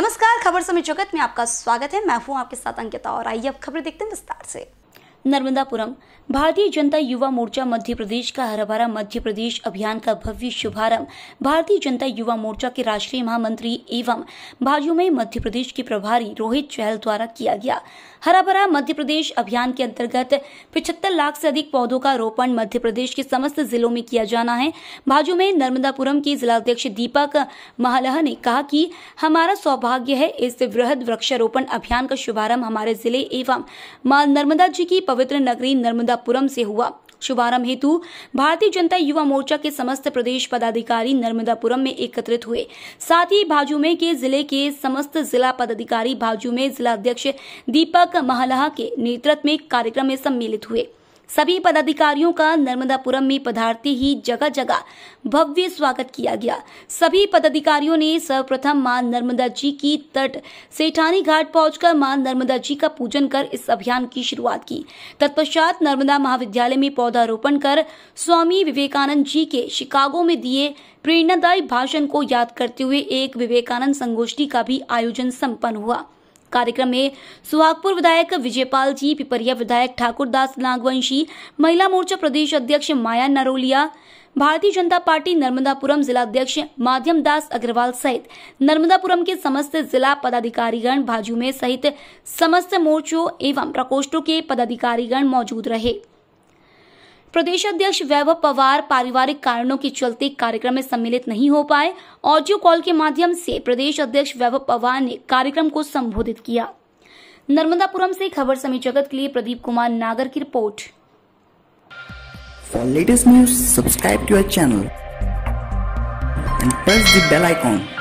नमस्कार खबर समय जगत में आपका स्वागत है मैं हूं आपके साथ अंकिता और आइए अब खबर देखते हैं विस्तार से नर्मदापुरम भारतीय जनता युवा मोर्चा मध्य प्रदेश का हराभरा मध्य प्रदेश अभियान का भव्य शुभारंभ भारतीय जनता युवा मोर्चा के राष्ट्रीय महामंत्री एवं भाजयू में मध्य प्रदेश के प्रभारी रोहित चहल द्वारा किया गया हराभरा मध्य प्रदेश अभियान के अंतर्गत पिछहत्तर लाख से अधिक पौधों का रोपण मध्य प्रदेश के समस्त जिलों में किया जाना है भाजू में नर्मदापुरम के जिलाध्यक्ष दीपक महलह ने कहा कि हमारा सौभाग्य है इस वृहद वृक्षारोपण अभियान का शुभारंभ हमारे जिले एवं नर्मदा जी की पवित्र नगरी नर्मदापुरम से हुआ शुभारंभ हेतु भारतीय जनता युवा मोर्चा के समस्त प्रदेश पदाधिकारी नर्मदापुरम में एकत्रित हुए साथ ही भाजूमे के जिले के समस्त जिला पदाधिकारी भाजुमे जिला अध्यक्ष दीपक महलाहा के नेतृत्व में कार्यक्रम में सम्मिलित हुए सभी पदाधिकारियों का नर्मदापुरम में पधारते ही जगह जगह भव्य स्वागत किया गया सभी पदाधिकारियों ने सर्वप्रथम मां नर्मदा जी की तट सेठानी घाट पहुंचकर मां नर्मदा जी का पूजन कर इस अभियान की शुरुआत की तत्पश्चात नर्मदा महाविद्यालय में पौधारोपण कर स्वामी विवेकानंद जी के शिकागो में दिए प्रेरणादायी भाषण को याद करते हुए एक विवेकानंद संगोष्ठी का भी आयोजन सम्पन्न हुआ कार्यक्रम में सुहागपुर विधायक विजयपाल जी पिपरिया विधायक ठाकुरदास नागवंशी महिला मोर्चा प्रदेश अध्यक्ष माया नरोलिया भारतीय जनता पार्टी नर्मदापुरम जिलाध्यक्ष माध्यम दास अग्रवाल सहित नर्मदापुरम के समस्त जिला पदाधिकारीगण भाजू में सहित समस्त मोर्चों एवं प्रकोष्ठों के पदाधिकारीगण मौजूद रहे प्रदेश अध्यक्ष वैभव पवार पारिवारिक कारणों के चलते कार्यक्रम में सम्मिलित नहीं हो पाए ऑडियो कॉल के माध्यम से प्रदेश अध्यक्ष वैभव पवार ने कार्यक्रम को संबोधित किया नर्मदापुरम से खबर समय जगत के लिए प्रदीप कुमार नागर की report for latest news subscribe to channel and press the bell icon